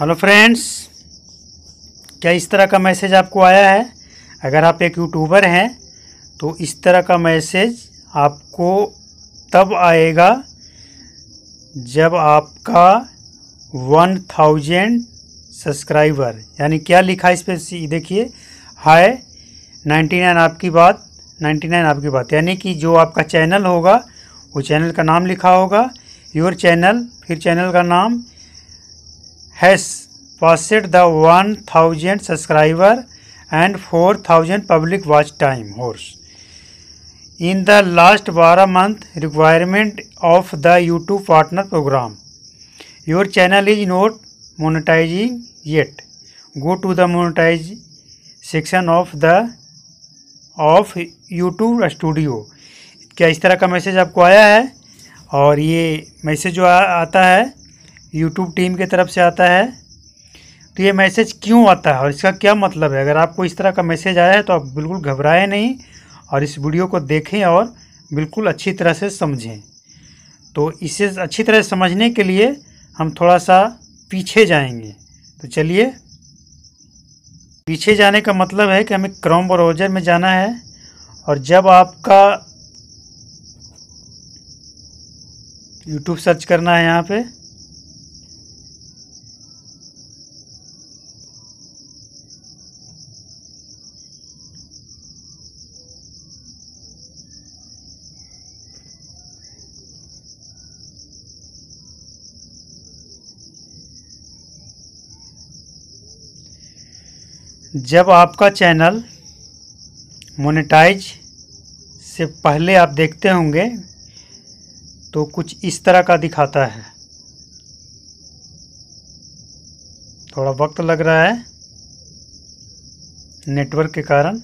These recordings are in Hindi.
हेलो फ्रेंड्स क्या इस तरह का मैसेज आपको आया है अगर आप एक यूट्यूबर हैं तो इस तरह का मैसेज आपको तब आएगा जब आपका वन थाउजेंड सब्सक्राइबर यानी क्या लिखा इस पर देखिए हाय नाइन्टी नाइन आपकी बात नाइन्टी नाइन आपकी बात यानी कि जो आपका चैनल होगा वो चैनल का नाम लिखा होगा योर चैनल फिर चैनल का नाम has passed the one thousand subscriber and four thousand public watch time hours in the last बारह month requirement of the YouTube partner program your channel is not monetizing yet go to the monetize section of the of YouTube studio क्या इस तरह का मैसेज आपको आया है और ये मैसेज जो आ, आता है यूट्यूब टीम की तरफ से आता है तो ये मैसेज क्यों आता है और इसका क्या मतलब है अगर आपको इस तरह का मैसेज आया है तो आप बिल्कुल घबराएं नहीं और इस वीडियो को देखें और बिल्कुल अच्छी तरह से समझें तो इसे अच्छी तरह समझने के लिए हम थोड़ा सा पीछे जाएंगे तो चलिए पीछे जाने का मतलब है कि हमें क्रोम ब्राउज़र में जाना है और जब आपका यूट्यूब सर्च करना है यहाँ पर जब आपका चैनल मोनेटाइज से पहले आप देखते होंगे तो कुछ इस तरह का दिखाता है थोड़ा वक्त लग रहा है नेटवर्क के कारण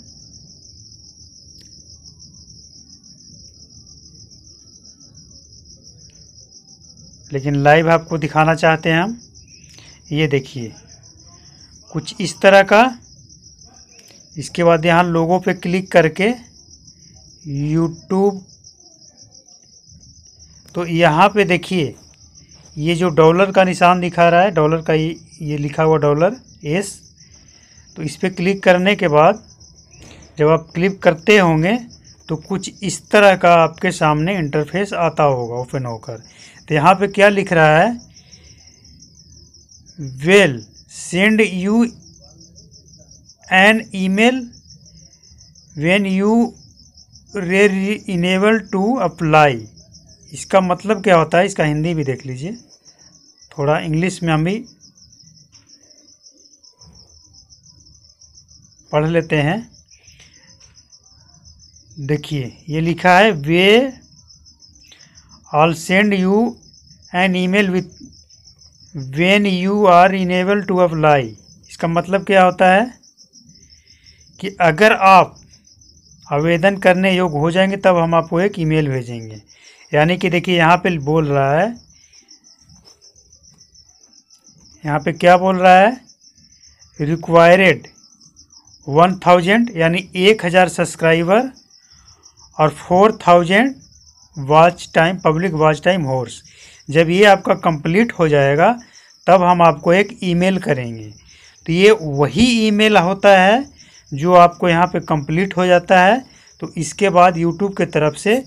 लेकिन लाइव आपको दिखाना चाहते हैं हम ये देखिए कुछ इस तरह का इसके बाद यहाँ लोगों पे क्लिक करके यूट्यूब तो यहाँ पे देखिए ये जो डॉलर का निशान दिखा रहा है डॉलर का ये ये लिखा हुआ डॉलर एस तो इस पर क्लिक करने के बाद जब आप क्लिक करते होंगे तो कुछ इस तरह का आपके सामने इंटरफेस आता होगा ओपन होकर तो यहाँ पे क्या लिख रहा है we'll send you an email when you really enable to apply इसका मतलब क्या होता है इसका हिंदी भी देख लीजिए थोड़ा इंग्लिश में हम भी पढ़ लेते हैं देखिए ये लिखा है we'll send you an email with when you are enable to apply इसका मतलब क्या होता है कि अगर आप आवेदन करने योग्य हो जाएंगे तब हम आपको एक ईमेल भेजेंगे यानी कि देखिए यहाँ पे बोल रहा है यहाँ पे क्या बोल रहा है रिक्वायरेड वन थाउजेंड यानी एक हज़ार सब्सक्राइबर और four thousand watch time public watch time hours जब ये आपका कंप्लीट हो जाएगा तब हम आपको एक ईमेल करेंगे तो ये वही ईमेल होता है जो आपको यहाँ पे कंप्लीट हो जाता है तो इसके बाद यूट्यूब के तरफ से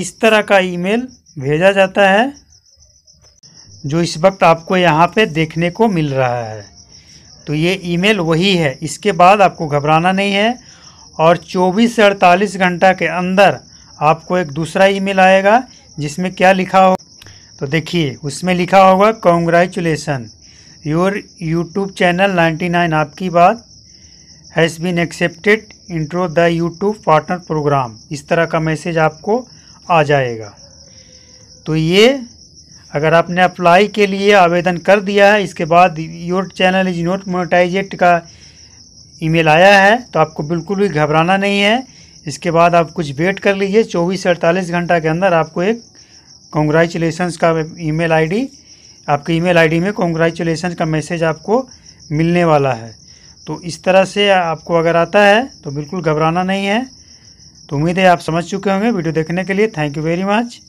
इस तरह का ईमेल भेजा जाता है जो इस वक्त आपको यहाँ पे देखने को मिल रहा है तो ये ईमेल वही है इसके बाद आपको घबराना नहीं है और 24 से 48 घंटा के अंदर आपको एक दूसरा ईमेल आएगा जिसमें क्या लिखा हो तो देखिए उसमें लिखा होगा कॉन्ग्रेचुलेसन योर यूट्यूब चैनल 99 आपकी बात has been accepted into the YouTube partner program इस तरह का मैसेज आपको आ जाएगा तो ये अगर आपने अप्लाई के लिए आवेदन कर दिया है इसके बाद your channel is not monetized का ईमेल आया है तो आपको बिल्कुल भी घबराना नहीं है इसके बाद आप कुछ वेट कर लीजिए चौबीस से अड़तालीस घंटा के अंदर आपको एक कॉन्ग्रेचुलेसन्स का ईमेल आईडी आपके ईमेल आईडी में कॉन्ग्रेचुलेसन्स का मैसेज आपको मिलने वाला है तो इस तरह से आपको अगर आता है तो बिल्कुल घबराना नहीं है तो उम्मीद है आप समझ चुके होंगे वीडियो देखने के लिए थैंक यू वेरी मच